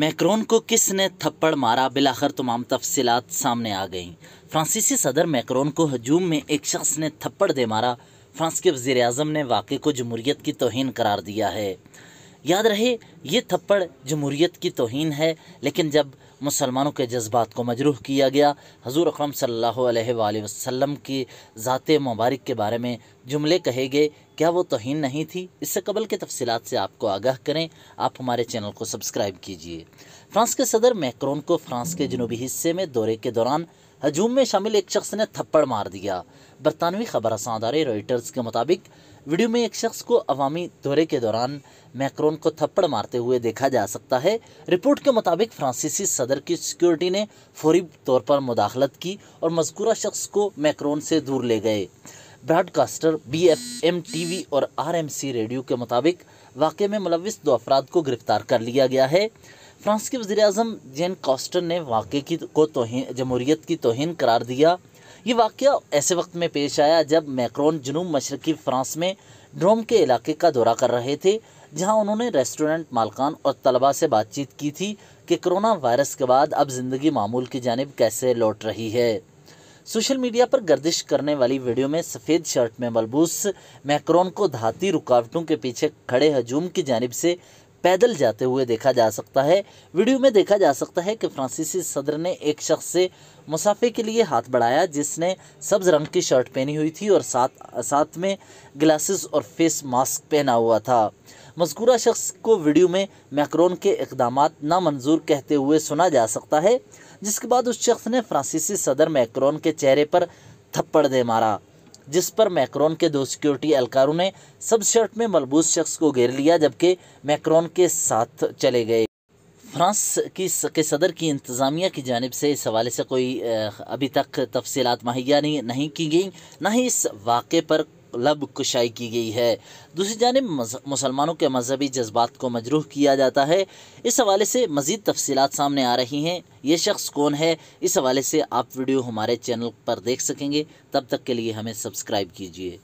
Macron को किसने थप्पड़ मारा बिलाखर तमाम तफसीत सामने आ गईं फ्रांसीसी सदर मैक्रोन को हजूम में एक शख्स ने थप्पड़ दे मारा फ्रांस के वज़ी अजम ने वाक़े को जमहूरीत की तोहन करार दिया है याद रहे ये थप्पड़ जमहूरीत की तोहन है लेकिन जब मुसलमानों के जज्बात को मजरूह किया गया हजूर अक्रम सल्लल्लाहु की ज़ात मुबारक के बारे में जुमले कहे गए क्या वो तोहन नहीं थी इससे कबल के तफसी से आपको आगाह करें आप हमारे चैनल को सब्सक्राइब कीजिए फ्रांस के सदर मैक्रोन को फ्रांस के जनूबी हिस्से में दौरे के दौरान हजूम में शामिल एक शख्स ने थप्पड़ मार दिया बरतानवी खबर रॉयटर्स के मुताबिक वीडियो में एक शख्स को अवामी दौरे के दौरान मैक्रोन को थप्पड़ मारते हुए देखा जा सकता है रिपोर्ट के मुताबिक फ्रांसीसी सदर की सिक्योरिटी ने फौरी तौर पर मुदाखलत की और मजकूरा शख्स को मैक्रोन से दूर ले गए broadcaster B F M T V और आर एम सी रेडियो के मुताबिक वाक़े में मुलविस दो अफराद को गिरफ्तार कर लिया गया है फ्रांस के वजी अजम जेन कॉस्टर ने वाक़े की को तोहन जमहूरीत की तोहन करार दिया ये वाक़ ऐसे वक्त में पेश आया जब मैक्रोन जनूब मशरकी फ्रांस में ड्रोम के इलाके का दौरा कर रहे थे जहां उन्होंने रेस्टोरेंट मालकान और तलबा से बातचीत की थी कि कोरोना वायरस के बाद अब ज़िंदगी मामूल की जानब कैसे लौट रही है सोशल मीडिया पर गर्दिश करने वाली वीडियो में सफ़ेद शर्ट में मलबूस मैक्रोन को धाती रुकावटों के पीछे खड़े हजूम की जानब से पैदल जाते हुए देखा जा सकता है वीडियो में देखा जा सकता है कि फ्रांसीसी सदर ने एक शख्स से मुसाफे के लिए हाथ बढ़ाया जिसने सब्ज रंग की शर्ट पहनी हुई थी और साथ साथ में ग्लासेस और फेस मास्क पहना हुआ था मजकूरा शख्स को वीडियो में मैक्रोन के इकदाम नामंजूर कहते हुए सुना जा सकता है जिसके बाद उस शख्स ने फ्रांसीसी सदर मैक्रोन के चेहरे पर थप्पड़ दे मारा जिस पर मैक्रोन के दो सिक्योरिटी एहलकारों ने सब शर्ट में मलबूस शख्स को घेर लिया जबकि मैक्रोन के साथ चले गए फ्रांस की के सदर की इंतज़ामिया की जानब से इस हवाले से कोई अभी तक तफसीत मुहैया नहीं, नहीं की गई ना ही इस वाक़े पर लब कुशाई की गई है दूसरी जानब मुसलमानों के मजहबी जज्बात को मजरूह किया जाता है इस हवाले से मज़ीद तफसीत सामने आ रही हैं ये शख्स कौन है इस हवाले से आप वीडियो हमारे चैनल पर देख सकेंगे तब तक के लिए हमें सब्सक्राइब कीजिए